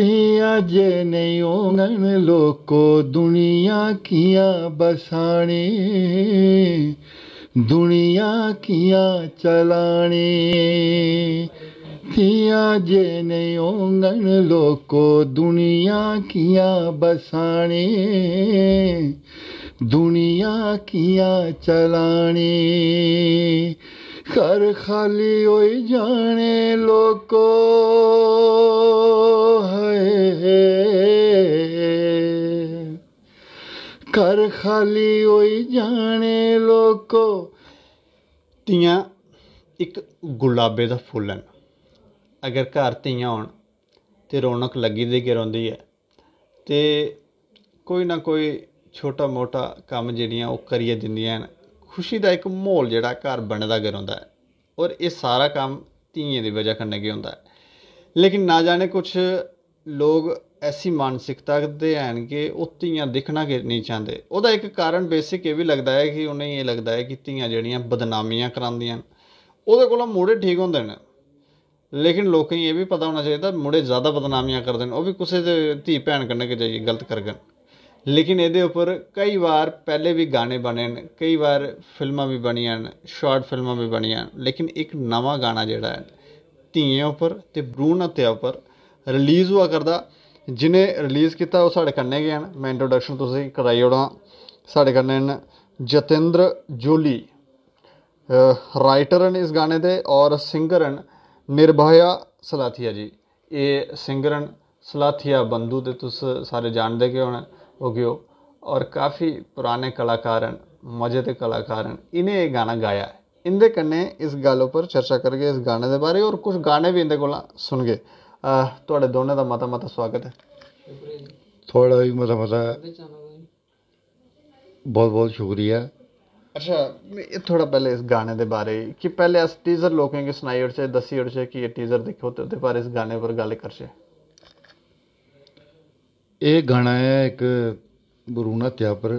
तेया जे नहीं होंगन लोको दुनिया किया बसाने दुनिया किया चलाने तिया जे नहीं होंगन लोको दुनिया किया बसाने दुनिया किया चलाने ਕਰ ਖਾਲੀ ਹੋਈ ਜਾਣੇ ਲੋਕੋ ਹਏ ਕਰ ਖਾਲੀ ਹੋਈ ਜਾਣੇ ਲੋਕੋ ਤੀਆਂ ਇੱਕ ਗੁਲਾਬੇ ਦਾ ਫੁੱਲ ਹਨ ਅਗਰ ਘਰ ਤੀਆਂ ਹੋਣ ਤੇ ਰੌਣਕ ਲੱਗੀ ਦੇ ਕੇ ਰਹਿੰਦੀ ਹੈ ਤੇ ਕੋਈ ਨਾ ਕੋਈ ਛੋਟਾ ਮੋਟਾ ਕੰਮ ਜਿਹੜੀਆਂ ਉਹ ਕਰੀਏ ਦਿੰਦੀਆਂ ਹਨ ਖੁਸ਼ੀ ਦਾ ਇੱਕ ਮਾਹੌਲ ਜਿਹੜਾ ਘਰ ਬਣਦਾ ਘਰੋਂਦਾ ਹੈ ਔਰ ਇਹ ਸਾਰਾ ਕੰਮ ਧੀਏ ਦੀ ਵਜ੍ਹਾ ਕਰਨੇ ਕੀ ਹੁੰਦਾ ਹੈ ਲੇਕਿਨ ਨਾ ਜਾਣੇ ਕੁਝ ਲੋਕ ਐਸੀ ਮਾਨਸਿਕਤਾ ਦੇ ਹਨ ਕਿ ਉਹ ਧੀਆਂ ਦਿਖਣਾ ਨਹੀਂ ਚਾਹਦੇ ਉਹਦਾ ਇੱਕ ਕਾਰਨ ਬੇਸਿਕ ਇਹ ਵੀ ਲੱਗਦਾ ਹੈ ਕਿ ਉਹਨਾਂ ਨੂੰ ਇਹ ਲੱਗਦਾ ਹੈ ਕਿ ਧੀਆਂ ਜਿਹੜੀਆਂ ਬਦਨਾਮੀਆਂ ਕਰਾਉਂਦੀਆਂ ਉਹਦੇ ਕੋਲੋਂ ਮੂੜੇ ਠੀਕ ਹੁੰਦੇ ਨੇ ਲੇਕਿਨ ਲੋਕਾਂ ਨੂੰ ਇਹ ਵੀ ਪਤਾ ਹੋਣਾ ਚਾਹੀਦਾ ਮੂੜੇ ਜ਼ਿਆਦਾ ਬਦਨਾਮੀਆਂ ਕਰਦੇ ਨੇ ਉਹ ਵੀ ਕਿਸੇ ਦੇ ਧੀ ਭੈਣ ਕੰਨੇ ਕੇ ਜਾਈਏ ਗਲਤ ਕਰ ਗਏ ਲੇਕਿਨ ਇਹਦੇ ਉੱਪਰ ਕਈ ਵਾਰ ਪਹਿਲੇ ਵੀ ਗਾਣੇ ਬਣੇ ਨੇ ਕਈ ਵਾਰ ਫਿਲਮਾਂ ਵੀ ਬਣੀਆਂ ਨੇ ਸ਼ਾਰਟ ਫਿਲਮਾਂ ਵੀ ਬਣੀਆਂ ਲੇਕਿਨ ਇੱਕ ਨਵਾਂ ਗਾਣਾ ਜਿਹੜਾ ਹੈ ਧੀਏ ਉੱਪਰ ਤੇ ਬਰੂਨ ਅਤੇ ਉੱਪਰ ਰਿਲੀਜ਼ ਹੋਆ ਕਰਦਾ ਜਿਨੇ ਰਿਲੀਜ਼ ਕੀਤਾ ਉਹ ਸਾਡੇ ਕੰਨੇ ਗਿਆ ਨਾ ਮੈਂ ਇੰਟਰੋਡਕਸ਼ਨ ਤੁਸੀਂ ਕਰਾਈ ਹੋਣਾ ਸਾਡੇ ਕੰਨੇ ਨੇ ਜਤਿੰਦਰ ਜੋਲੀ ਰਾਈਟਰ ਹਨ ਇਸ ਗਾਣੇ ਦੇ ਔਰ ਸਿੰਗਰ ਹਨ ਨਿਰਭਾਇਆ ਸਲਾਥੀਆ ਜੀ ਇਹ ਸਿੰਗਰ ਹਨ ਸਲਾਥੀਆ ਬੰਦੂ ਤੇ ਤੁਸੀਂ ਸਾਰੇ ਜਾਣਦੇ ਕਿ ਹੋਣਾ होगियो और काफ़ी पुराने कलाकार मजे कलाकार इन्हें एह् गाना गाया है इं'दे कन्नै इस गल उप्पर चर्चा करगे इस गाने के बारे और कुछ गाने भी इं'दे कोला सुनगे थुआढ़े दौनें दा मता मता स्वागत है थुआढ़ा बी मता मता बहुत बहुत शुक्रिया अच्छा थोड़ा पहले इस गाने के बारे कि पहले अस टीजर लोकें गी सनाई ओड़चै दस्सी ओड़चै कि एह् टीजर देखो ते बारे इस गाने पर गल्ल करचै ਇਹ ਗਾਣਾ ਹੈ ਇੱਕ ਬਰੂਨਾ ਤਿਆਪਰ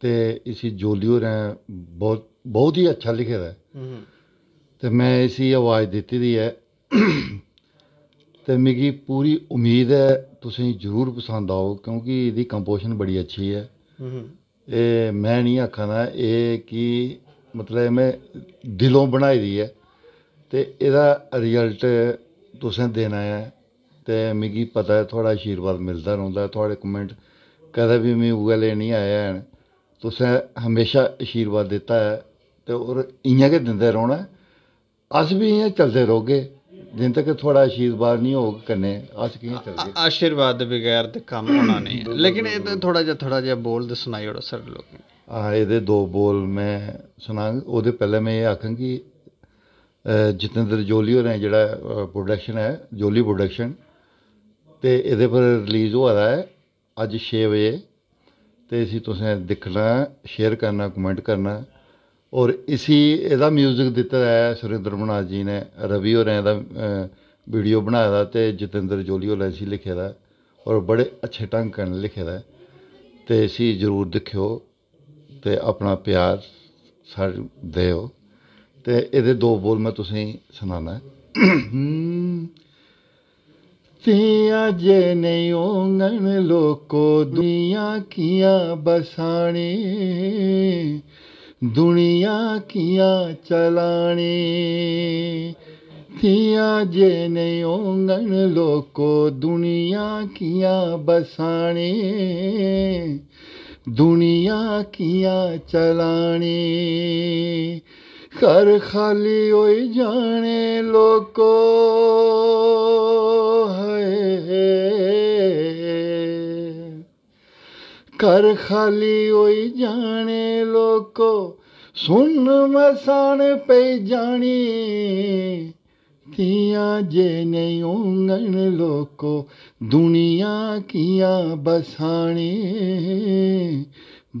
ਤੇ ਇਸੀ ਜੋਲੀਓ ਰਹਿ ਬਹੁਤ ਬਹੁਤ ਹੀ ਅੱਛਾ ਲਿਖਿਆ ਹੋਇਆ ਹੈ ਤੇ ਮੈਂ ਇਸੀ ਆਵਾਜ਼ ਦਿੱਤੀ ਦੀ ਹੈ ਤੇ ਮੇਗੀ ਪੂਰੀ ਉਮੀਦ ਹੈ ਤੁਸੀਂ ਜ਼ਰੂਰ ਪਸੰਦ ਆਓ ਕਿਉਂਕਿ ਇਹਦੀ ਕੰਪੋਜੀਸ਼ਨ ਬੜੀ ਅੱਛੀ ਹੈ ਇਹ ਮੈਂ ਨਹੀਂ ਆਖਣਾ ਇਹ ਕਿ ਮਤਲਬ ਮੈਂ ਦਿਲੋਂ ਬਣਾਈ ਦੀ ਹੈ ਤੇ ਇਹਦਾ ਰਿਜ਼ਲਟ ਤੁਸੀਂ ਦੇਣਾ ਹੈ ਤੇ ਮਿਗੀ ਪਤਾ ਹੈ ਤੁਹਾਡਾ ਆਸ਼ੀਰਵਾਦ ਮਿਲਦਾ ਰਹਿੰਦਾ ਤੁਹਾਡੇ ਕਮੈਂਟ ਕਦੇ ਵੀ ਮੈਂ ਉਗਲੇ ਲੈਣੀ ਆਇਆ ਹਨ ਤੁਸੀਂ ਹਮੇਸ਼ਾ ਆਸ਼ੀਰਵਾਦ ਦਿੱਤਾ ਹੈ ਤੇ ਔਰ ਇੰਿਆਂ ਕੇ ਦਿੰਦੇ ਰਹਿਣਾ ਅਸ ਵੀ ਇੰਿਆਂ ਚੱਲਦੇ ਰਹੋਗੇ ਜਿੰਨ ਤੱਕ ਤੁਹਾਡਾ ਆਸ਼ੀਰਵਾਦ ਨਹੀਂ ਹੋ ਕੰਨੇ ਅਸ ਕਿਵੇਂ ਚੱਲਦੇ ਆਸ਼ੀਰਵਾਦ ਦੇ ਬਿਗੈਰ ਤੇ ਕੰਮ ਹੋਣਾ ਨਹੀਂ ਲੇਕਿਨ ਇਹ ਤਾਂ ਥੋੜਾ ਜਿਹਾ ਥੋੜਾ ਜਿਹਾ ਬੋਲ ਦੇ ਉਹ ਸਰ ਲੋਕ ਆ ਇਹਦੇ ਦੋ ਬੋਲ ਮੈਂ ਸੁਣਾ ਉਹਦੇ ਪਹਿਲੇ ਮੈਂ ਇਹ ਆਖਾਂ ਕਿ ਜਿਤੇਂਦਰ ਜੋਲੀ ਹੋਰ ਹੈ ਜਿਹੜਾ ਪ੍ਰੋਡਕਸ਼ਨ ਹੈ ਜੋਲੀ ਪ੍ਰੋਡਕਸ਼ਨ ਤੇ ਇਹਦੇ ਪਰ ਰਿਲੀਜ਼ ਹੋ ਰਿਹਾ ਹੈ ਅੱਜ 6 ਵਜੇ ਤੇ ਅਸੀਂ ਤੁਸਾਂ ਦੇਖਣਾ ਸ਼ੇਅਰ ਕਰਨਾ ਕਮੈਂਟ ਕਰਨਾ ਔਰ ਇਸੀ ਇਹਦਾ 뮤직 ਦਿੱਤਾ ਹੈ ਸੁਰਿੰਦਰ ਬਣਾ ਜੀ ਨੇ ਰਵੀ ਹੋਰਾਂ ਦਾ ਵੀਡੀਓ ਬਣਾਇਆ ਦਾ ਤੇ ਜਤਿੰਦਰ ਜੋਲੀ ਹੋਲਾ ਜੀ ਲਿਖਿਆ ਦਾ ਔਰ ਬੜੇ ਅੱਛੇ ਟੰਗ ਕਰਨ ਲਿਖਿਆ ਦਾ ਤੇ ਅਸੀਂ ਜ਼ਰੂਰ ਦੇਖਿਓ ਤੇ ਆਪਣਾ ਪਿਆਰ ਸਾਰ ਦੇਓ ਤੇ ਇਹਦੇ ਦੋ ਬੋਲ ਮੈਂ ਤੁਸੀਂ ਸੁਣਾਣਾ ਹੂੰ सिया जैने ओंगन लोको दुनिया किया बसाने दुनिया किया चलाने सिया जैने ओंगन लोको दुनिया किया बसाने दुनिया किया चलाने ઘર ખાલી હોય જાણે લોકો ઘર ખાલી હોય જાણે લોકો સુન મસાણ પે જાણી ત્યાં જેને ઊંઘણ લોકો દુનિયા કિયા બસાણી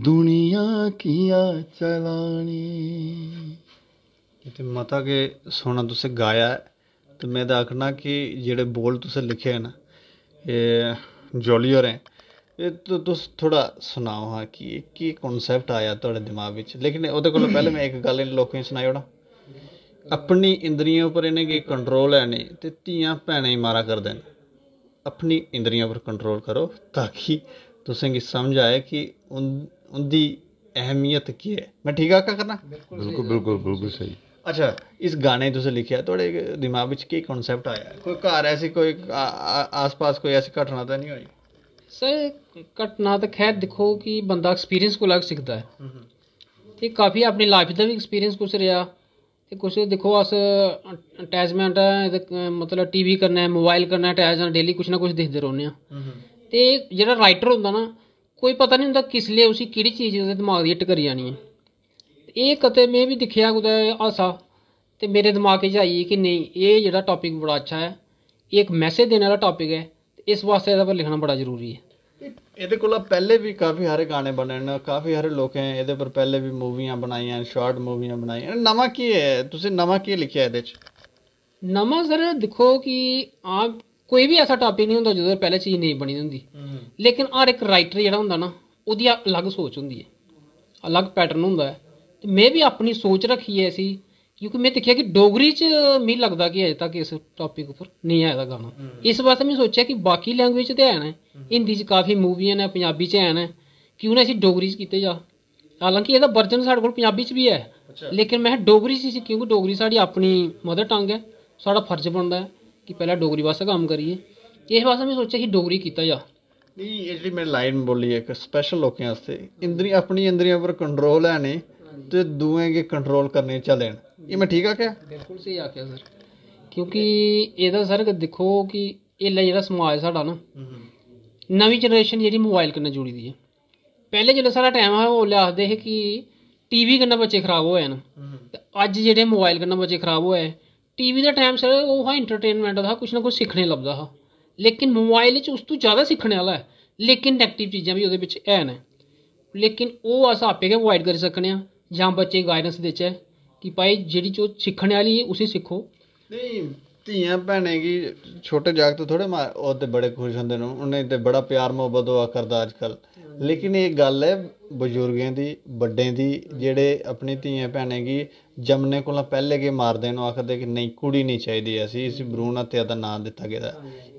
दुनिया किया चलानी ਤੇ ਮਤਾ ਕਿ ਸੋਹਣਾ ਤੁਸੀਂ ਗਾਇਆ ਤੇ ਮੈਂ ਦਾ ਆਖਣਾ ਕਿ ਜਿਹੜੇ ਬੋਲ ਤੁਸੀਂ ਲਿਖੇ ਹਨ ਇਹ ਜੋਲੀਅਰ ਹੈ ਇਹ ਤੋਂ ਤੁਸੀਂ ਥੋੜਾ ਸੁਣਾਓ ਹਾਂ ਕਿ ਕੀ ਕਨਸੈਪਟ ਆਇਆ ਤੁਹਾਡੇ ਦਿਮਾਗ ਵਿੱਚ ਲੇਕਿਨ ਉਹਦੇ ਕੋਲੋਂ ਪਹਿਲੇ ਮੈਂ ਇੱਕ ਗੱਲ ਇਹਨਾਂ ਲੋਕਾਂ ਨੂੰ ਸੁਣਾਈ ਹੋਣਾ ਆਪਣੀ ਇੰਦਰੀਆਂ ਉੱਪਰ ਇਹਨੇ ਕੀ ਕੰਟਰੋਲ ਹੈ ਨਹੀਂ ਤੇ ਧੀਆਂ ਭੈਣਾਂ ਹੀ ਮਾਰਾ ਕਰਦੇ ਨੇ अपनी इंद्रियों पर कंट्रोल करो ताकि तुसें समझ आए कि उन उनकी अहमियत की है मैं ठीक आका करना बिल्कुल बिल्कुल बिल्कुल बिल्कुल सही ਅੱਛਾ ਇਸ ਗਾਣੇ ਤੁਸੀਂ ਲਿਖਿਆ ਤੁਹਾਡੇ ਦਿਮਾਗ ਵਿੱਚ ਕੀ ਕਨਸੈਪਟ ਆਇਆ ਕੋਈ ਘਰ ਐਸੀ ਕੋਈ ਆਸ-ਪਾਸ ਕੋਈ ਐਸੀ ਘਟਨਾ ਤਾਂ ਨਹੀਂ ਹੋਈ ਸਰ ਘਟਨਾ ਤਾਂ ਖੈਰ ਦੇਖੋ ਕਿ ਬੰਦਾ ਐਕਸਪੀਰੀਅੰਸ ਕੋ ਲੱਗ ਸਿੱਖਦਾ ਹੈ ਤੇ ਕਾਫੀ ਆਪਣੀ ਲਾਈਫ ਦਾ ਵੀ ਐਕਸਪੀਰੀਅੰਸ ਕੁਛ ਰਿਹਾ ਤੇ ਕੁਛ ਦੇਖੋ ਅਸ ਅਟੈਚਮੈਂਟ ਹੈ ਮਤਲਬ ਟੀਵੀ ਕਰਨਾ ਹੈ ਮੋਬਾਈਲ ਕਰਨਾ ਹੈ ਅਟੈਚ ਹੈ ਡੇਲੀ ਕੁਛ ਨਾ ਕੁਛ ਦੇਖਦੇ ਰਹੋਨੇ ਆ ਤੇ ਜਿਹੜਾ ਰਾਈਟਰ ਹੁੰਦਾ ਨਾ ਕੋਈ ਪਤਾ ਨਹੀਂ ਹੁੰਦਾ ਕਿਸ ਲਈ ਉਸੇ ਕਿਹੜੀ ਚੀਜ਼ ਉਹਦੇ ਦਿਮਾਗ ਦੀ ਹਿੱਟ ਕਰੀ ਜਾਣੀ ਹੈ ਇਹ ਕਤੇ ਮੈਂ ਵੀ ਦਿਖਿਆ ਕੁਦਾ ਆਸਾ ਤੇ ਮੇਰੇ ਦਿਮਾਗ 'ਚ ਆਈ ਕਿ ਨਹੀਂ ਇਹ ਜਿਹੜਾ ਟੌਪਿਕ ਬੜਾ ਅੱਛਾ ਹੈ ਇਹ ਇੱਕ ਮੈਸੇਜ ਦੇਣ ਵਾਲਾ ਟੌਪਿਕ ਹੈ ਇਸ ਵਾਸਤੇ ਇਹਦਾ ਪਰ ਲਿਖਣਾ ਬੜਾ ਜ਼ਰੂਰੀ ਹੈ ਇਹਦੇ ਕੋਲ ਪਹਿਲੇ ਵੀ ਕਾਫੀ ਸਾਰੇ ਗਾਣੇ ਬਣੇ ਨੇ ਕਾਫੀ ਸਾਰੇ ਲੋਕ ਹੈ ਇਹਦੇ ਪਰ ਪਹਿਲੇ ਵੀ ਮੂਵੀਆਂ ਬਣਾਈਆਂ ਸ਼ਾਰਟ ਮੂਵੀਆਂ ਬਣਾਈਆਂ ਨਵਾਂ ਕੀ ਹੈ ਤੁਸੀਂ ਨਵਾਂ ਕੀ ਲਿਖਿਆ ਇਹਦੇ ਚ ਨਵਾਂ ਸਰ ਦਿਖੋ ਕਿ ਆ ਕੋਈ ਵੀ ਐਸਾ ਟਾਪਿਕ ਨਹੀਂ ਹੁੰਦਾ ਜਦੋਂ ਪਹਿਲੇ ਚੀਜ਼ ਨਹੀਂ ਬਣੀ ਹੁੰਦੀ ਲੇਕਿਨ ਹਰ ਇੱਕ ਰਾਈਟਰ ਜਿਹੜਾ ਹੁੰਦਾ ਨਾ ਉਹਦੀ ਅਲੱਗ ਸੋਚ ਹੁੰਦੀ ਹੈ ਅਲੱਗ ਪੈਟਰਨ ਹੁੰਦਾ ਹੈ ਮੈਂ ਵੀ ਆਪਣੀ ਸੋਚ ਰੱਖੀ ਐ ਸੀ ਕਿਉਂਕਿ ਮੈਂ ਦੇਖਿਆ ਕਿ ਡੋਗਰੀ ਚ ਮੈਨੂੰ ਲੱਗਦਾ ਕਿ ਅਜੇ ਤੱਕ ਇਸ ਟੌਪਿਕ ਉੱਪਰ ਨਹੀਂ ਆਇਆ ਦਾ ਗਾਣਾ ਇਸ ਵਾਸਤੇ ਮੈਂ ਸੋਚਿਆ ਕਿ ਬਾਕੀ ਲੈਂਗੁਏਜ ਤੇ ਆਣਾ ਹਿੰਦੀ ਚ ਕਾਫੀ ਮੂਵੀਆਂ ਨੇ ਪੰਜਾਬੀ ਚ ਆਣਾ ਕਿਉਂ ਨਾ ਅਸੀਂ ਡੋਗਰੀ ਚ ਕੀਤੇ ਜਾ ਹਾਲਾਂਕਿ ਇਹਦਾ ਵਰਜਨ ਸਾਡੇ ਕੋਲ ਪੰਜਾਬੀ ਚ ਵੀ ਹੈ ਲੇਕਿਨ ਮੈਂ ਡੋਗਰੀ ਸੀ ਕਿਉਂਕਿ ਡੋਗਰੀ ਸਾਡੀ ਆਪਣੀ ਮਦਰ ਟੰਗ ਹੈ ਸਾਡਾ ਫਰਜ਼ ਬਣਦਾ ਹੈ ਕਿ ਪਹਿਲਾਂ ਡੋਗਰੀ ਵਾਸਤੇ ਕੰਮ ਕਰੀਏ ਇਸ ਵਾਸਤੇ ਮੈਂ ਸੋਚਿਆ ਕਿ ਡੋਗਰੀ ਕੀਤਾ ਜਾ ਨਹੀਂ ਇਹ ਜਿਹੜੀ ਮੈਂ ਲਾਈਨ ਬੋਲੀ ਹੈ ਇੱਕ ਸਪੈਸ਼ਲ ਲੋਕਾਂ ਵਾਸਤੇ ਇੰਦਰੀ ਆਪਣੀ ਇੰਦਰੀਆਂ ਪਰ ਕੰਟਰੋਲ ਹੈ ਨੇ ਤੇ ਦੂਏ ਕੇ ਕੰਟਰੋਲ ਕਰਨੇ ਚੱਲਣ ਇਹ ਮੈਂ ਠੀਕ ਆ ਕਿ ਬਿਲਕੁਲ ਸਹੀ ਆਖਿਆ ਸਰ ਕਿਉਂਕਿ ਇਹਦਾ ਸਰ ਦੇਖੋ ਕਿ ਇਹ ਲੈ ਜਿਹੜਾ ਸਮਾਜ ਸਾਡਾ ਨਾ ਨਵੀਂ ਜਨਰੇਸ਼ਨ ਜਿਹੜੀ ਮੋਬਾਈਲ ਕੰਨ ਜੁੜੀ ਦੀ ਹੈ ਪਹਿਲੇ ਜਦੋਂ ਸਾਰਾ ਟਾਈਮ ਆ ਉਹ ਲਿਆਖਦੇ ਸੀ ਕਿ ਟੀਵੀ ਕੰਨ ਬੱਚੇ ਖਰਾਬ ਹੋਏ ਹਨ ਅੱਜ ਜਿਹੜੇ ਮੋਬਾਈਲ ਕੰਨ ਬੱਚੇ ਖਰਾਬ ਹੋਏ ਟੀਵੀ ਦਾ ਟਾਈਮ ਸਰ ਉਹ ਹਾ ਐਂਟਰਟੇਨਮੈਂਟ ਦਾ ਕੁਝ ਨਾ ਕੁਝ ਸਿੱਖਣੇ ਲੱਭਦਾ ਹਾ ਲੇਕਿਨ ਮੋਬਾਈਲ 'ਚ ਉਸ ਤੋਂ ਜ਼ਿਆਦਾ ਸਿੱਖਣੇ ਵਾਲਾ ਹੈ ਲੇਕਿਨ ਨੈਗੇਟਿਵ ਚੀਜ਼ਾਂ ਵੀ ਉਹਦੇ ਵਿੱਚ ਐਨ ਹੈ ਲੇਕਿਨ ਉਹ ਅਸਾਂ ਆਪੇ ਕੇ ਅਵੋਇਡ ਕਰ ਸਕਨੇ ਆ ਜਾਂ ਬੱਚੇ ਗਾਈਡੈਂਸ ਦੇ ਚ ਕਿ ਭਾਈ ਜਿਹੜੀ ਚੋ ਸਿੱਖਣ ਵਾਲੀ ਹੈ ਉਸੇ ਸਿੱਖੋ ਨਹੀਂ ਧੀਆਂ ਭੈਣੇ ਕੀ ਛੋਟੇ ਜਾਗ ਤੋਂ ਥੋੜੇ ਮਾ ਉਹ ਤੇ ਬੜੇ ਖੁਸ਼ ਹੁੰਦੇ ਨੇ ਉਹਨੇ ਤੇ ਬੜਾ ਪਿਆਰ ਮੁਹੱਬਤ ਉਹ ਕਰਦਾ ਅੱਜਕੱਲ ਲੇਕਿਨ ਇਹ ਗੱਲ ਹੈ ਬਜ਼ੁਰਗਾਂ ਦੀ ਵੱਡੇ ਦੀ ਜਿਹੜੇ ਆਪਣੀ ਧੀਆਂ ਭੈਣੇ ਕੀ ਜੰਮਨੇ ਕੋਲੋਂ ਪਹਿਲੇ ਕੇ ਮਾਰਦੇ ਦੇਣ ਉਹ ਆਖਦੇ ਕਿ ਨਹੀਂ ਕੁੜੀ ਨਹੀਂ ਚਾਹੀਦੀ ਅਸੀਂ ਇਸ ਬਰੂਨ ਤੇ ਆਦਾ ਨਾਮ ਦਿੱਤਾ ਗਿਆ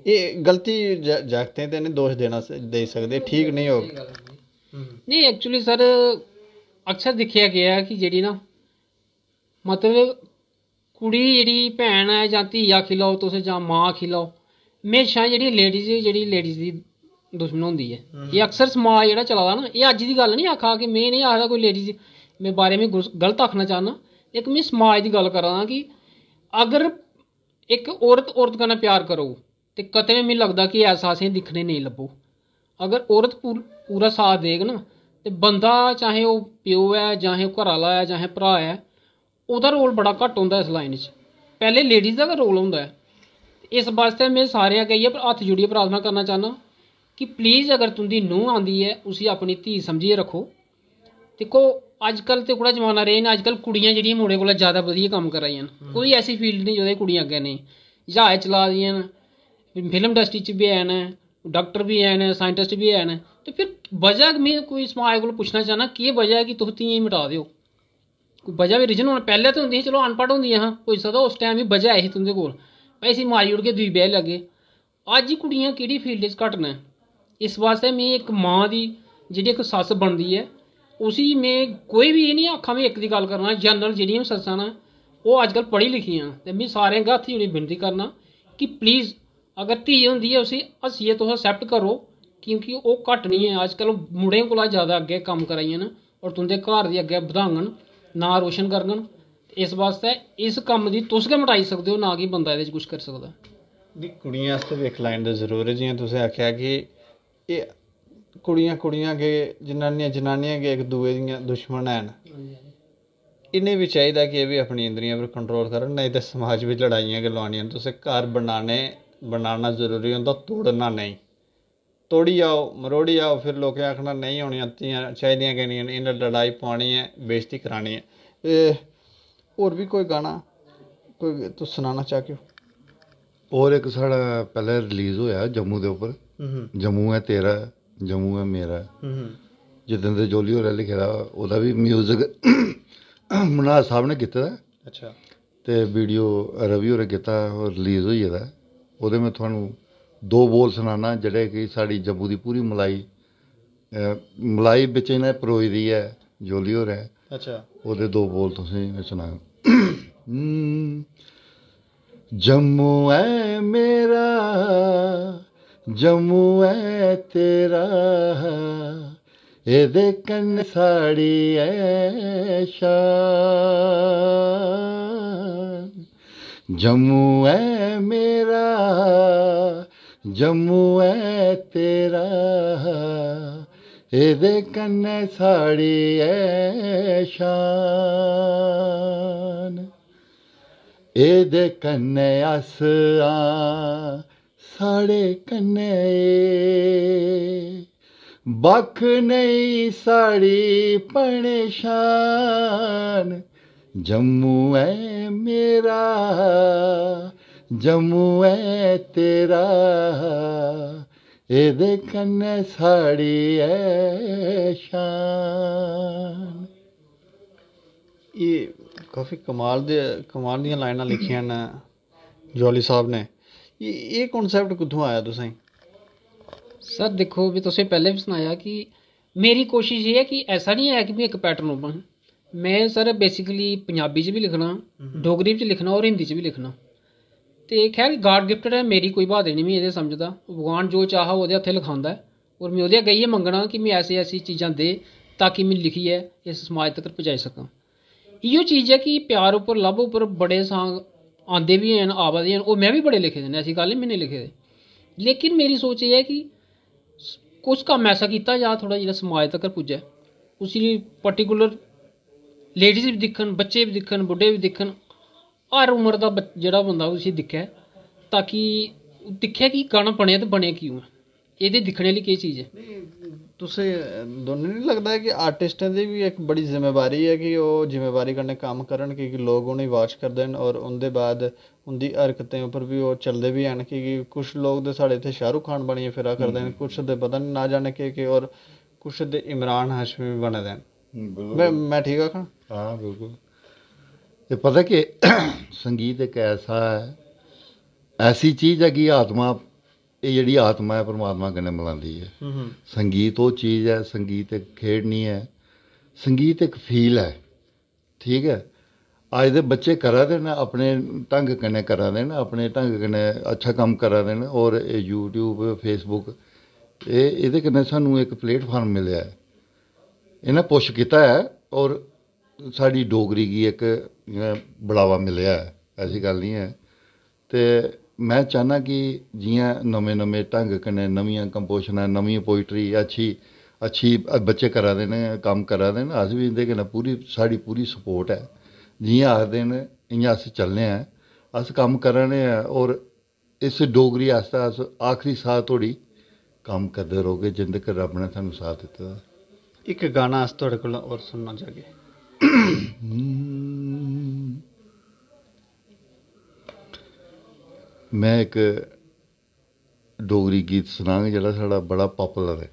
ਇਹ ਗਲਤੀ ਜਾਗਤੇ ਤੇ ਨੇ ਦੋਸ਼ ਦੇਣਾ ਦੇ ਸਕਦੇ ਠੀਕ ਨਹੀਂ ਹੋ ਨਹੀਂ ਐਕਚੁਅਲੀ ਸਰ अक्सर ਦੇਖਿਆ गया ਕਿ ਜਿਹੜੀ ਨਾ मतलब कुड़ी जेह्ड़ी भैन ऐ जां आखी खिलाओ तुस जां मां खिलाओ म्हेशां जेह्ड़ी लेडीज जेह्ड़ी लेडीज दी दुश्मन होंदी है ये अक्सर समाज जेह्ड़ा चला दा ना एह् अज्ज दी गल्ल निं आखा कि में निं आखदा कोई लेडीज में बारे में गलत आखना चाहना एक में समाज की गल करा कि अगर इक औरत औरत प्यार करोग ते कदें मिगी लगदा कि ऐसा असें दिक्खने नेईं लब्भग अगर औरत पूरा साथ देग ना ਤੇ ਬੰਦਾ ਚਾਹੇ ਉਹ ਪਿਓ ਹੈ ਚਾਹੇ ਘਰ ਵਾਲਾ ਹੈ ਜਾਂ ਭਰਾ ਹੈ ਉਹਦਾ ਰੋਲ ਬੜਾ ਘੱਟ ਹੁੰਦਾ ਇਸ ਲਾਈਨ 'ਚ ਪਹਿਲੇ ਲੇਡੀਜ਼ ਦਾ ਰੋਲ ਹੁੰਦਾ ਹੈ ਇਸ ਵਾਸਤੇ ਮੈਂ ਸਾਰਿਆਂ ਕਹੀਏ ਪਰ ਹੱਥ ਜੁੜੀਏ ਪ੍ਰਾਰਥਨਾ ਕਰਨਾ ਚਾਹਨਾ ਕਿ ਪਲੀਜ਼ ਅਗਰ ਤੁੰਦੀ ਨੂੰ ਆਂਦੀ ਹੈ ਉਸੇ ਆਪਣੀ ਧੀ ਸਮਝੀਏ ਰੱਖੋ ਦੇਖੋ ਅੱਜ ਕੱਲ ਤੇ ਕੁੜਾ ਜ਼ਮਾਨਾ ਰਹੇ ਨੇ ਅੱਜ ਕੱਲ ਕੁੜੀਆਂ ਜਿਹੜੀਆਂ ਮੁੰਡੇ ਕੋਲ ਜ਼ਿਆਦਾ ਵਧੀਆ ਕੰਮ ਕਰ ਰਹੀਆਂ ਨੇ ਕੋਈ ਐਸੀ ਫੀਲਡ ਨਹੀਂ ਜਿਹਦੇ ਕੁੜੀਆਂ ਅੱਗੇ ਨੇ ਜਹਾਜ਼ ਚਲਾ ਰਹੀਆਂ ਨੇ ਫਿਲਮ ਇੰਡਸਟਰੀ 'ਚ ਵੀ ਨੇ ਡਾਕਟਰ ਵੀ ਆਏ ਨੇ ਸਾਇੰਟਿਸਟ ਵੀ ਆਏ ਨੇ ਤੇ ਫਿਰ ਵਜ੍ਹਾ ਮੈਂ ਕੋਈ ਸਮਾਜ ਕੋਲ ਪੁੱਛਣਾ ਚਾਹਨਾ ਕੀ ਵਜ੍ਹਾ ਹੈ ਕਿ ਤੁਸੀਂ ਤੀਆਂ ਹੀ ਮਿਟਾ ਦਿਓ ਕੋਈ ਵਜ੍ਹਾ ਵੀ ਰੀਜਨ ਹੁਣ ਪਹਿਲੇ ਤਾਂ ਹੁੰਦੀ ਸੀ ਚਲੋ ਅਨਪੜ ਹੁੰਦੀ ਹਾਂ ਕੋਈ ਸਦਾ ਉਸ ਟਾਈਮ ਹੀ ਵਜ੍ਹਾ ਆਈ ਤੁਹਾਡੇ ਕੋਲ ਪੈਸੀ ਮਾਰੀ ਉੜ ਕੇ ਦੂਈ ਬੈ ਲੱਗੇ ਅੱਜ ਹੀ ਕੁੜੀਆਂ ਕਿਹੜੀ ਫੀਲਡ 'ਚ ਘਟਣਾ ਇਸ ਵਾਸਤੇ ਮੈਂ ਇੱਕ ਮਾਂ ਦੀ ਜਿਹੜੀ ਇੱਕ ਸੱਸ ਬਣਦੀ ਹੈ ਉਸੇ ਮੈਂ ਕੋਈ ਵੀ ਇਹ ਨਹੀਂ ਅੱਖਾਂ ਵਿੱਚ ਇੱਕ ਦੀ ਗੱਲ ਕਰਨਾ ਜਨਰਲ ਜਿਹੜੀਆਂ ਸੱਸਾਂ ਨਾ ਉਹ ਅੱਜ ਕੱਲ ਪੜ੍ਹੀ ਲਿਖੀਆਂ ਤੇ ਮੈਂ ਸਾਰੇ ਗਾਥੀ ਜਿਹੜੀ ਬੇਨਤੀ ਕਰਨਾ ਕਿ ਪਲੀਜ਼ ਅਗਰ ਧੀ ਹੁੰਦੀ ਹੈ ਉਸੇ ਅਸੀਏ ਤੋਂ ਅਸੈਪਟ ਕਰੋ ਕਿਉਂਕਿ ਉਹ ਘਟ ਨਹੀਂ ਹੈ ਅੱਜ ਕੱਲ ਮੁੰਡਿਆਂ ਕੋਲ ਜਿਆਦਾ ਅੱਗੇ ਕੰਮ ਕਰਾਈਆਂ ਨਾ ਔਰ ਤੁੰਦੇ ਘਰ ਦੀ ਅੱਗੇ ਵਧਾਂਗਣ ਨਾ ਰੋਸ਼ਨ ਕਰਗਣ ਇਸ ਵਾਸਤੇ ਇਸ ਕੰਮ ਦੀ ਤੁਸੀਂ ਕਿ ਮਟਾਈ ਸਕਦੇ ਹੋ ਨਾ ਕਿ ਬੰਦਾ ਇਹਦੇ ਵਿੱਚ ਕੁਝ ਕਰ ਸਕਦਾ ਵੀ ਕੁੜੀਆਂ ਵਾਸਤੇ ਵੇਖ ਲੈਣ ਦਾ ਜ਼ਰੂਰ ਹੈ ਜਿਵੇਂ ਤੁਸੀਂ ਆਖਿਆ ਕਿ ਇਹ ਕੁੜੀਆਂ ਕੁੜੀਆਂ ਕੇ ਜਨਾਨੀਆਂ ਜਨਾਨੀਆਂ ਕੇ ਇੱਕ ਦੂਏ ਦੀਆਂ ਦੁਸ਼ਮਣ ਹਨ ਇਹਨੇ ਵੀ ਚਾਹੀਦਾ ਕਿ ਇਹ ਵੀ ਆਪਣੀ ਇੰਦਰੀਆਂ ਪਰ ਕੰਟਰੋਲ ਕਰਨ ਨਹੀਂ ਤਾਂ ਸਮਾਜ ਵਿੱਚ ਲੜਾਈਆਂ ਗਲਵਾਣੀਆਂ ਤੁਸੀਂ ਘਰ ਬਣਾਣੇ ਬਣਾਉਣਾ ਜ਼ਰੂਰੀ ਹੁੰਦਾ ਤੋੜਨਾ ਨਹੀਂ ਤੋੜੀ ਆਓ ਮਰੋੜੀ ਆਓ ਫਿਰ ਲੋਕ ਆਖਣਾ ਨਹੀਂ ਹੋਣੀਆਂ ਤੀਆਂ ਚਾਹੀਦੀਆਂ ਕਿ ਨਹੀਂ ਇਹਨਾਂ ਲੜਾਈ ਪਾਣੀ ਹੈ ਬੇਇੱਜ਼ਤੀ ਕਰਾਣੀ ਹੈ ਇਹ ਹੋਰ ਵੀ ਕੋਈ ਗਾਣਾ ਕੋਈ ਤੂੰ ਸੁਣਾਣਾ ਚਾਹ ਕਿਉ ਔਰ ਇੱਕ ਸਾਡਾ ਪਹਿਲੇ ਰਿਲੀਜ਼ ਹੋਇਆ ਜੰਮੂ ਦੇ ਉੱਪਰ ਜੰਮੂ ਹੈ ਤੇਰਾ ਜੰਮੂ ਹੈ ਮੇਰਾ ਜਿੱਦਨ ਦੇ ਜੋਲੀ ਹੋਰ ਲਿਖਿਆ ਉਹਦਾ ਵੀ 뮤직 ਮਨਾ ਸਾਹਿਬ ਨੇ ਕੀਤਾ ਅੱਛਾ ਤੇ ਵੀਡੀਓ ਰਵੀ ਹੋਰੇ ਕੀਤਾ ਰਿਲੀਜ਼ ਹੋਈ ਇਹਦਾ ਉਹਦੇ ਮੈਂ ਤੁਹਾਨੂੰ ਦੋ ਬੋਲ ਸੁਣਾਣਾ ਜਿਹੜੇ ਕਿ ਸਾਡੀ ਜੰਮੂ ਦੀ ਪੂਰੀ ਮਲਾਈ ਮਲਾਈ ਵਿੱਚ ਇਹਨਾਂ ਪਰੋਈਦੀ ਹੈ ਜੋਲੀ ਹੋ ਹੈ ਅੱਛਾ ਉਹਦੇ ਦੋ ਬੋਲ ਤੁਸੀਂ ਮੈਂ ਸੁਣਾਉਂ ਜੰਮੂ ਐ ਮੇਰਾ ਜੰਮੂ ਐ ਤੇਰਾ ਇਹਦੇ ਕੰਨ ਸਾੜੀ ਐਸ਼ਾ ਜੰਮੂ ਐ ਮੇਰਾ ਜੰਮੂ ਐ ਤੇਰਾ ਇਹਦੇ ਕੰਨੇ ਸਾੜੀ ਐ ਸ਼ਾਨ ਇਹਦੇ ਕੰਨੇ ਅਸਾਂ ਸਾੜੇ ਕੰਨੇ ਬਖ ਨਹੀਂ ਸਾੜੀ ਪਣਸ਼ਾਨ ਜੰਮੂ ਐ ਮੇਰਾ ਜੰਮੂ ਐ ਤੇਰਾ ਇਹ ਦੇਖਣ ਸਾੜੀ ਐ ਸ਼ਾਨ ਇਹ ਕਾਫੀ ਕਮਾਲ ਦੇ ਕਮਾਲ ਦੀਆਂ ਲਾਈਨਾਂ ਲਿਖੀਆਂ ਨੇ ਜੋਲੀ ਸਾਹਿਬ ਨੇ ਇਹ ਇਹ ਕਨਸੈਪਟ ਕਿੱਥੋਂ ਆਇਆ ਤੁਸੀਂ ਸਰ ਦੇਖੋ ਵੀ ਤੁਸੀਂ ਪਹਿਲੇ ਵੀ ਸੁਣਾਇਆ ਕਿ ਮੇਰੀ ਕੋਸ਼ਿਸ਼ ਇਹ ਹੈ ਕਿ ਐਸਾ ਨਹੀਂ ਹੈ ਕਿ ਮੈਂ ਇੱਕ ਪੈਟਰਨ ਉਪਾਂ ਮੈਂ ਸਰ ਬੇਸਿਕਲੀ ਪੰਜਾਬੀ 'ਚ ਵੀ ਲਿਖਣਾ ਡੋਗਰੀ 'ਚ ਲਿਖਣਾ ਔਰ ਹਿੰਦੀ 'ਚ ਵੀ ਲਿਖਣਾ ते खैर गाड गिफ्टेड ऐ मेरी कोई ब्हादरी निं में एह्दे समझदा भगवान जो चाहा ओह्दे हत्थें लखांदा और मैं में ओह्दे अग्गें मंगना कि मिगी ऐसी ऐसी चीजां दे ताकि मैं लिखिए इस समाज तक पजाई सकां इो चीज है कि प्यार उप्पर लव उप्पर बड़े सांग आते भी हैन आवा दे हैन होर में बड़े लिखे दे न ऐसी गल्ल निं में लिखे दे लेकिन मेरी सोच यह है कि कुछ कम ऐसा किया जा थोह्ड़ा जेह्ड़ा समाज तक्कर पुज्जै उसी पर्टिकुलर लेडीज भी दिक्खन बच्चे भी दिखन बुड्ढे भी दिखन ਹਰ ਉਮਰ ਦਾ ਜਿਹੜਾ ਬੰਦਾ ਤੁਸੀਂ ਦਿਖਿਆ ਤਾਂ ਕਿ ਦਿਖਿਆ ਕਿ ਗਾਣਾ ਬਣਿਆ ਤੇ ਬਣਿਆ ਕਿਉਂ ਹੈ ਇਹਦੇ ਦਿਖਣੇ ਲਈ ਕੀ ਚੀਜ਼ ਹੈ ਤੁਸੀਂ ਦੋਨੋਂ ਨਹੀਂ ਲੱਗਦਾ ਕਿ ਆਰਟਿਸਟਾਂ ਦੀ ਵੀ ਇੱਕ ਬੜੀ ਜ਼ਿੰਮੇਵਾਰੀ ਹੈ ਕਿ ਉਹ ਜ਼ਿੰਮੇਵਾਰੀ ਕਰਨੇ ਕੰਮ ਕਰਨ ਕਿ ਲੋਕ ਉਹਨੇ ਵਾਚ ਕਰਦੇ ਨੇ ਔਰ ਉਹਦੇ ਬਾਅਦ ਉਹਦੀ ਹਰਕਤਾਂ ਉੱਪਰ ਵੀ ਉਹ ਚੱਲਦੇ ਵੀ ਹਨ ਕਿ ਕੁਝ ਲੋਕ ਦੇ ਸਾਡੇ ਇੱਥੇ ਸ਼ਾਹਰੁਖ ਖਾਨ ਬਣੀਏ ਫਿਰਾ ਕਰਦੇ ਨੇ ਕੁਝ ਦੇ ਪਤਾ ਨਹੀਂ ਨਾ ਜਾਣੇ ਕਿ ਕਿ ਔਰ ਕੁਝ ਦੇ ਇਮਰਾਨ ਹਾਸ਼ਮੀ ਬਣਦੇ ਨੇ ਮੈਂ ਠੀਕ ਆ ਹਾਂ ਬਿਲਕੁਲ ਤੇ ਪਤਾ ਕਿ ਸੰਗੀਤ ਇੱਕ ਐਸਾ ਐਸੀ ਚੀਜ਼ ਹੈ ਕਿ ਆਤਮਾ ਇਹ ਜਿਹੜੀ ਆਤਮਾ ਹੈ ਪਰਮਾਤਮਾ ਕਨੇ ਮਿਲਾਉਂਦੀ ਹੈ ਸੰਗੀਤ ਉਹ ਚੀਜ਼ ਹੈ ਸੰਗੀਤ ਇੱਕ ਖੇਡ ਨਹੀਂ ਹੈ ਸੰਗੀਤ ਇੱਕ ਫੀਲ ਹੈ ਠੀਕ ਹੈ ਅੱਜ ਦੇ ਬੱਚੇ ਕਰਾ ਦੇਣ ਆਪਣੇ ਢੰਗ ਕਨੇ ਕਰਾ ਦੇਣ ਆਪਣੇ ਢੰਗ ਕਨੇ ਅੱਛਾ ਕੰਮ ਕਰਾ ਦੇਣ ਔਰ ਇਹ YouTube Facebook ਇਹ ਇਹਦੇ ਕਨੇ ਸਾਨੂੰ ਇੱਕ ਪਲੇਟਫਾਰਮ ਮਿਲਿਆ ਹੈ ਇਹਨਾਂ ਪੁਸ਼ ਕੀਤਾ ਹੈ ਔਰ ਸਾਡੀ ਡੋਗਰੀ ਦੀ ਇੱਕ ਬੁਲਾਵਾ ਮਿਲਿਆ ਐਸੀ ਗੱਲ ਨਹੀਂ ਹੈ ਤੇ ਮੈਂ ਚਾਹਨਾ ਕਿ ਜੀਆਂ ਨਵੇਂ ਨਵੇਂ ਢੰਗ ਕਨੇ ਨਵੀਆਂ ਕੰਪੋਜ਼ਨਾਂ ਨਵੀਂ ਪੋਇਟਰੀ ਅੱਛੀ ਅੱਛੀ ਬੱਚੇ ਕਰਾ ਦੇ ਨੇ ਕੰਮ ਕਰਾ ਦੇ ਨੇ ਅਸ ਵੀ ਇਹਦੇ ਕਿ ਨਾ ਪੂਰੀ ਸਾਡੀ ਪੂਰੀ ਸਪੋਰਟ ਹੈ ਜੀਆਂ ਆ ਦੇ ਨੇ ਇੰਜ ਅਸੀਂ ਚੱਲਨੇ ਆ ਅਸ ਕੰਮ ਕਰਨੇ ਆ ਔਰ ਇਸ ਡੋਗਰੀ ਆਸਤਾ ਅਸ ਆਖਰੀ ਸਾਹ ਤੋੜੀ ਕੰਮ ਕਰਦੇ ਰੋਗੇ ਜਿੰਦ ਕਰ ਰੱਬ ਨੇ ਤੁਹਾਨੂੰ ਸਾਥ ਦਿੱਤਾ ਇੱਕ ਗਾਣਾ ਅਸ ਤੁਹਾਡੇ ਕੋਲ ਔਰ ਸੁਣਨਾ ਚਾਹਗੇ ਮੈਂ ਇੱਕ ਡੋਗਰੀ ਗੀਤ ਸੁਣਾਵਾਂ ਜਿਹੜਾ ਸਾਡਾ ਬੜਾ ਪਪੂਲਰ ਹੈ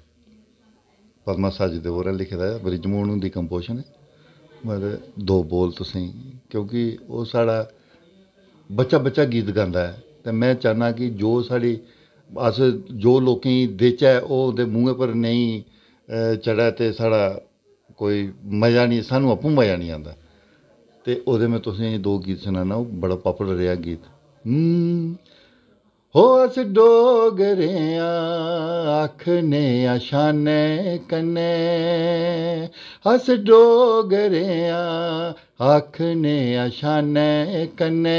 ਪਰਮਾ ਸੱਜ ਦੇ ਹੋਰ ਲਿਖਦਾ ਹੈ ਬ੍ਰਿਜਮੋਹਨ ਦੀ ਕੰਪੋਜੀਸ਼ਨ ਹੈ ਮਰ ਦੋ ਬੋਲ ਤੁਸੀਂ ਕਿਉਂਕਿ ਉਹ ਸਾਡਾ ਬੱਚਾ ਬੱਚਾ ਗੀਤ ਗਾਉਂਦਾ ਹੈ ਤੇ ਮੈਂ ਚਾਹਨਾ ਕਿ ਜੋ ਸਾਡੀ ਅਸ ਜੋ ਲੋਕੀ ਹੈ ਉਹ ਦੇ ਮੂੰਹੇ ਪਰ ਨਹੀਂ ਚੜਾ ਤੇ ਸਾਡਾ ਕੋਈ ਮਜ਼ਾ ਨਹੀਂ ਸਾਨੂੰ ਆਪੂ ਮਜ਼ਾ ਨਹੀਂ ਆਉਂਦਾ ਤੇ ਉਹਦੇ ਮੈਂ ਤੁਸੀਂ ਦੋ ਗੀਤ ਸੁਣਾਣਾ ਉਹ ਬੜਾ ਪਪੂਲਰ ਰਿਹਾ ਗੀਤ ਹੋ ਅਸ ਡੋਗਰਿਆਂ ਅੱਖ ਨੇ ਆਸ਼ਾਨੇ ਕੰਨੇ ਅਸ ਡੋਗਰਿਆਂ ਅੱਖ ਨੇ ਆਸ਼ਾਨੇ ਕੰਨੇ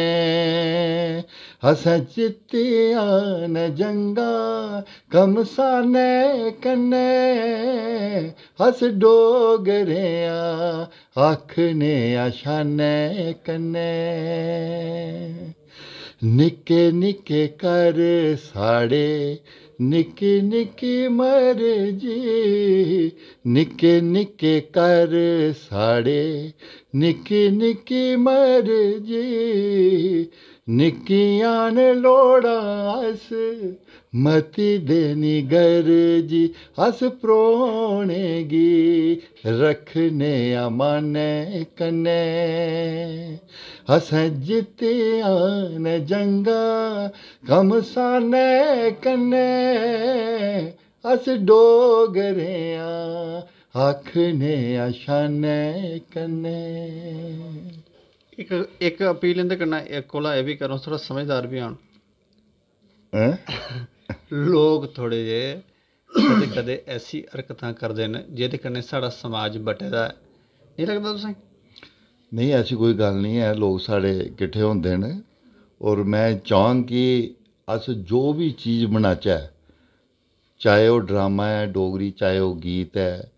ਹਸ ਜਿੱਤਿਆਂ ਨ ਜੰਗਾ ਕਮਸਾਨੇ ਕੰਨੇ ਹਸ ਡੋਗਰਿਆਂ ਅੱਖ ਨੇ ਆਸ਼ਾਨੇ ਕੰਨੇ ਨਿੱਕੇ ਨਿੱਕੇ ਕਰ ਸਾੜੇ ਨਿੱਕੇ ਨਿੱਕੇ ਮਰ ਜੀ ਨਿੱਕੇ ਨਿੱਕੇ ਕਰ ਸਾੜੇ ਨਿੱਕੇ ਨਿੱਕੇ ਮਰ ਜੀ ਨਿੱਕੀਆਂ ਨੇ ਲੋੜਾਂ ਅਸ ਮਤੀ ਦੇਨੀ ਗਰਜੀ ਹਸ ਪ੍ਰੋਣੇਗੀ ਰਖਨੇ ਅਮਨੇ ਕਨੇ ਹਸ ਜਿਤੇ ਆਨ ਜੰਗਾ ਕਮ ਸਾਨੇ ਕਨੇ ਅਸ ਡੋਗਰਿਆਂ ਨੇ ਆਸ਼ਾਨੇ ਕਨੇ ਇੱਕ ਇੱਕ ਅਪੀਲ ਇਹਦੇ ਕਰਨਾ ਕੋਲਾ ਇਹ ਵੀ ਕਰੋ ਥੋੜਾ ਸਮਝਦਾਰ ਵੀ ਆਣ ਲੋਕ ਥੋੜੇ ਜੇ ਕਦੇ ਕਦੇ ਐਸੀ ਹਰਕਤਾਂ ਕਰਦੇ ਨੇ ਜਿਹਦੇ ਕਰਨੇ ਸਾਡਾ ਸਮਾਜ ਬਟੇਦਾ ਹੈ ਨਹੀਂ ਲੱਗਦਾ ਤੁਸੀਂ ਨਹੀਂ ਐਸੀ ਕੋਈ ਗੱਲ ਨਹੀਂ ਹੈ ਲੋਕ ਸਾਡੇ ਇਕੱਠੇ ਹੁੰਦੇ ਨੇ ਔਰ ਮੈਂ ਚਾਹਾਂ ਕਿ ਅਸ ਜੋ ਵੀ ਚੀਜ਼ ਬਣਾਚਾ ਹੈ ਚਾਹੇ ਉਹ ਡਰਾਮਾ ਹੈ ਡੋਗਰੀ ਚਾਹੇ ਉਹ ਗੀਤ ਹੈ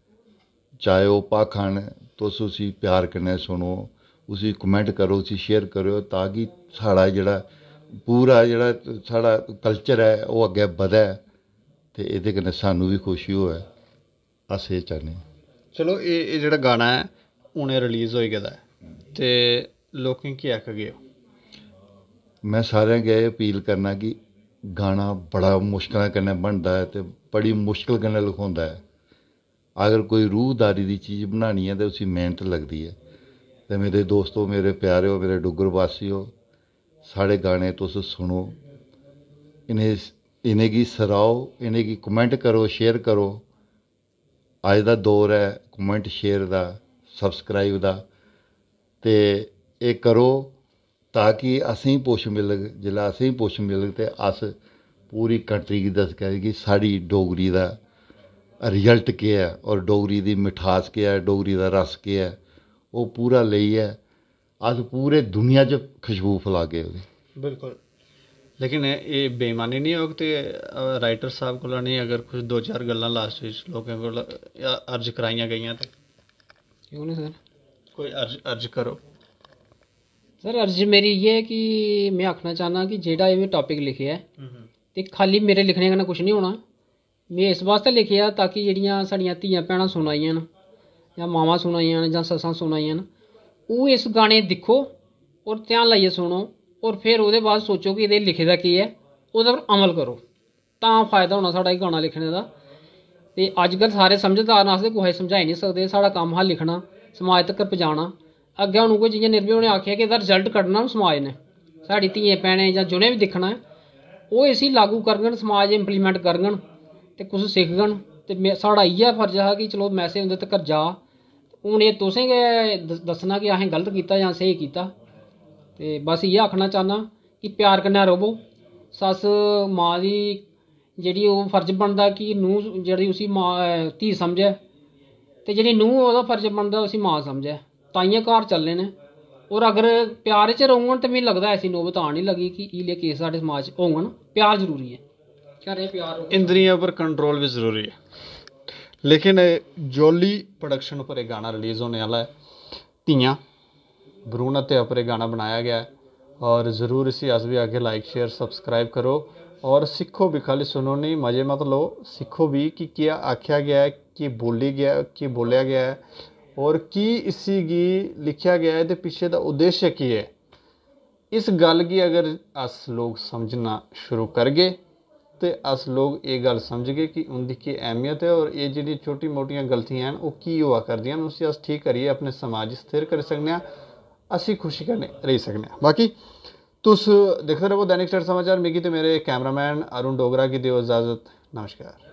ਚਾਹੇ ਉਹ ਪਾਖਣ ਤੁਸੀਂ ਪਿਆਰ ਕਰਨੇ ਸੁਣੋ ਤੁਸੀਂ ਕਮੈਂਟ ਕਰੋ ਤੁਸੀਂ ਸ਼ੇਅਰ ਕਰੋ ਤਾਂ ਕਿ ਸਾਡਾ ਜਿਹੜਾ ਪੂਰਾ ਜਿਹੜਾ ਸਾਡਾ ਕਲਚਰ ਹੈ ਉਹ ਅੱਗੇ ਵਧੇ ਤੇ ਇਹਦੇ ਕਨੇ ਸਾਨੂੰ ਵੀ ਖੁਸ਼ੀ ਹੋਵੇ ਅਸੇ ਚਾਹਨੇ ਚਲੋ ਇਹ ਇਹ ਜਿਹੜਾ ਗਾਣਾ ਹੈ ਉਹਨੇ ਰਿਲੀਜ਼ ਹੋਈ ਗਿਆ ਤੇ ਲੋਕਾਂ ਕੀ ਆਖਗੇ ਮੈਂ ਸਾਰਿਆਂ ਗਏ ਅਪੀਲ ਕਰਨਾ ਕਿ ਗਾਣਾ ਬੜਾ ਮੁਸ਼ਕਲਾਂ ਕਰਨੇ ਬਣਦਾ ਹੈ ਤੇ ਬੜੀ ਮੁਸ਼ਕਲ ਕਰਨੇ ਲਿਖੋਂਦਾ ਹੈ ਅਗਰ ਕੋਈ ਰੂਹਦਾਰੀ ਦੀ ਚੀਜ਼ ਬਣਾਣੀ ਹੈ ਤਾਂ ਉਸੇ ਮਿਹਨਤ ਲੱਗਦੀ ਹੈ ਤੇ ਮੇਰੇ ਦੋਸਤੋ ਮੇਰੇ ਪਿਆਰਿਓ ਮੇਰੇ ਡੁੱਗਰ ਵਾਸੀਓ ਸਾਡੇ ਗਾਣੇ ਤੁਸੀਂ ਸੁਣੋ ਇਨੇ ਇਨੇ ਕੀ ਸਰਾਓ ਇਨੇ ਕੀ ਕਮੈਂਟ ਕਰੋ ਸ਼ੇਅਰ ਕਰੋ ਅੱਜ ਦਾ ਦੌਰ ਹੈ ਕਮੈਂਟ ਸ਼ੇਅਰ ਦਾ ਸਬਸਕ੍ਰਾਈਬ ਦਾ ਤੇ ਇਹ ਕਰੋ ਤਾਂ ਕਿ ਅਸੀਂ ਪੁੱਛ ਮਿਲ ਜਿਲਾ ਅਸੀਂ ਪੁੱਛ ਮਿਲ ਤੇ ਅਸ ਪੂਰੀ ਕੰਟਰੀ ਦੀ ਦੱਸ ਕੇ ਕਿ ਸਾਡੀ ਡੋਗਰੀ ਦਾ ਰਿਜ਼ਲਟ ਕੀ ਹੈ ਔਰ ਡੋਗਰੀ ਦੀ ਮਿਠਾਸ ਕੀ ਹੈ ਡੋਗਰੀ ਦਾ ਰਸ ਕੀ ਹੈ ਉਹ ਪੂਰਾ ਲਈ ਹੈ ਅੱਜ ਪੂਰੇ ਦੁਨੀਆ 'ਚ ਖੁਸ਼ਬੂ ਫਲਾ ਗਏ ਉਹਦੇ ਬਿਲਕੁਲ ਲੇਕਿਨ ਇਹ ਬੇਮਾਨੀ ਨਹੀਂ ਹੋ ਤੇ ਰਾਈਟਰ ਸਾਹਿਬ ਕੋਲ ਨਹੀਂ ਅਗਰ ਕੁਝ ਦੋ ਚਾਰ ਗੱਲਾਂ ਲਾਸਟ ਵਿੱਚ ਲੋਕਾਂ ਕੋਲ ਅਰਜ਼ ਕਰਾਈਆਂ ਗਈਆਂ ਤਾਂ ਕਿਉਂ ਨਹੀਂ ਸਰ ਕੋਈ ਅਰਜ਼ ਅਰਜ਼ ਕਰੋ ਸਰ ਅਰਜ਼ ਮੇਰੀ ਇਹ ਹੈ ਕਿ ਮੈਂ ਆਖਣਾ ਚਾਹਨਾ ਕਿ ਜਿਹੜਾ ਇਹ ਟੌਪਿਕ ਲਿਖਿਆ ਹੈ ਤੇ ਖਾਲੀ ਮੇਰੇ ਲਿਖਣੇ ਨਾਲ ਕੁਝ ਨਹੀਂ ਹੋਣਾ ਮੈਂ ਇਸ ਵਾਸਤੇ ਲਿਖਿਆ ਤਾਂ ਕਿ ਜਿਹੜੀਆਂ ਸਾਡੀਆਂ ਧੀਆਂ ਪਹਿਣਾ ਸੁਣਾਈਆਂ ਜਾਂ ਮਾਵਾਂ ਸੁਣਾਈਆਂ ਨੇ ਜਾਂ ਸੱਸਾਂ ਸੁਣਾਈਆਂ ਨੇ ਉਹ ਇਸ ਗਾਣੇ ਦੇਖੋ ਔਰ ਧਿਆਨ ਲਾਈਏ ਸੁਣੋ ਔਰ ਫਿਰ ਉਹਦੇ ਬਾਅਦ ਸੋਚੋ ਕਿ ਇਹਦੇ ਲਿਖੇ ਦਾ ਕੀ ਹੈ ਉਹਦੇ ਪਰ ਅਮਲ ਕਰੋ ਤਾਂ ਫਾਇਦਾ ਹੋਣਾ ਸਾਡਾ ਇਹ ਗਾਣਾ ਲਿਖਣ ਦਾ ਤੇ ਅੱਜ ਕੱਲ ਸਾਰੇ ਸਮਝਦਾਰ ਨਾਲ ਕੋਈ ਸਮਝਾਈ ਨਹੀਂ ਸਕਦੇ ਸਾਡਾ ਕੰਮ ਹਾਂ ਲਿਖਣਾ ਸਮਾਜ ਤੱਕ ਪਹੁੰਚਾਉਣਾ ਅੱਗੇ ਉਹਨੂੰ ਕੋਈ ਜਿਹਾ ਨਿਰਭੈ ਉਹਨੇ ਆਖਿਆ ਕਿ ਇਹਦਾ ਰਿਜ਼ਲਟ ਕੱਢਣਾ ਸਮਾਜ ਨੇ ਸਾਡੀ ਧੀਏ ਪੈਣੇ ਜਾਂ ਜੁਨੇ ਵੀ ਦੇਖਣਾ ਉਹ ਇਸੀ ਲਾਗੂ ਕਰਨਗਣ ਸਮਾਜ ਇੰਪਲੀਮੈਂਟ ਕਰਨਗਣ ਤੇ ਕੁਝ ਸਿੱਖਗਣ ਤੇ ਸਾਡਾ ਇਹ ਫਰਜ਼ ਹੈ ਕਿ ਚਲੋ ਮੈਸੇਜ ਹੁੰਦੇ ਤੱਕ ਜਾ ਹੁਣ ਇਹ ਤੁਸੀਂ ਕਿ ਦੱਸਣਾ ਕਿ ਆਹੇ ਗਲਤ ਕੀਤਾ ਜਾਂ ਸਹੀ ਕੀਤਾ ਤੇ ਬਸ ਇਹ ਆਖਣਾ ਚਾਹਨਾ ਕਿ ਪਿਆਰ ਕੰਨਾ ਰਵੋ ਸੱਸ ਮਾਂ ਦੀ ਜਿਹੜੀ ਉਹ ਫਰਜ਼ ਬਣਦਾ ਕਿ ਨੂੰ ਜਿਹੜੀ ਉਸੀ ਮਾਂ ਧੀ ਸਮਝੇ ਤੇ ਜਿਹੜੀ ਨੂੰ ਉਹਦਾ ਫਰਜ਼ ਬਣਦਾ ਉਸੀ ਮਾਂ ਸਮਝੇ ਤਾਈਆਂ ਘਰ ਚੱਲੇ ਨੇ ਔਰ ਅਗਰ ਪਿਆਰ 'ਚ ਰਹੋਂਗਣ ਤੇ ਮੈਨੂੰ ਲੱਗਦਾ ਐਸੀ ਨੋਬਤ ਆਣ ਨਹੀਂ ਲੱਗੀ ਕਿ ਇਹ ਲਈ ਕੇ ਸਾਡੇ ਸਮਾਜ 'ਚ ਹੋਵਣ ਪਿਆਰ ਜ਼ਰੂਰੀ ਹੈ ਘਰੇ ਪਿਆਰ ਇੰਦਰੀਆਂ ਉੱਪਰ ਕੰਟਰੋਲ ਵੀ ਜ਼ਰੂਰੀ ਹੈ लेकिन जॉली प्रोडक्शन उप्पर एह् गाना रिलीज होने आह्ला ऐ धियां भ्रूण हत्या उप्पर एह् गाना बनाया गेआ ऐ और ज़रूर इसी अस बी आखगे लाइक शेयर सब्सक्राइब करो और सिक्खो भी खाली सुनो नहीं मज़े मत लो सिक्खो बी कि क्या आखेआ गेआ ऐ केह् बोली गेआ केह् बोलेआ गेआ ऐ और की इसी गी लिखेआ गेआ ऐ ते पिच्छे दा उद्देश्य केह् ऐ इस गल्ल गी अगर अस लोग समझना शुरू करगे ਤੇ ਅਸ ਲੋਕ ਇਹ ਗੱਲ ਸਮਝ ਗਏ ਕਿ ਉਹਦੀ ਕੀ ਅਹਿਮੀਅਤ ਹੈ ਔਰ ਇਹ ਜਿਹੜੀ ਛੋਟੀ ਮੋਟੀਆਂ ਗਲਤੀਆਂ ਹਨ ਉਹ ਕੀ ਹੋਆ ਕਰਦੀਆਂ ਹਨ ਉਸੇ ਅਸ ਠੀਕ ਕਰੀਏ ਆਪਣੇ ਸਮਾਜ ਸਥਿਰ ਕਰ ਸਕਨੇ ਆ ਅਸੀਂ ਖੁਸ਼ੀ ਕਰਨੇ ਰਹਿ ਸਕਨੇ ਆ ਬਾਕੀ ਤੁਸੀਂ ਦੇਖ ਰਹੇ ਹੋ ਦੈਨਿਕ ਸਟਾਰ ਸਮਾਚਾਰ ਮੇਗੀ ਤੇ ਮੇਰੇ ਕੈਮਰਾਮੈਨ ਅਰੁਣ ਡੋਗਰਾ ਕੀ ਦਿਓ ਇਜਾਜ਼ਤ ਨਮਸਕਾਰ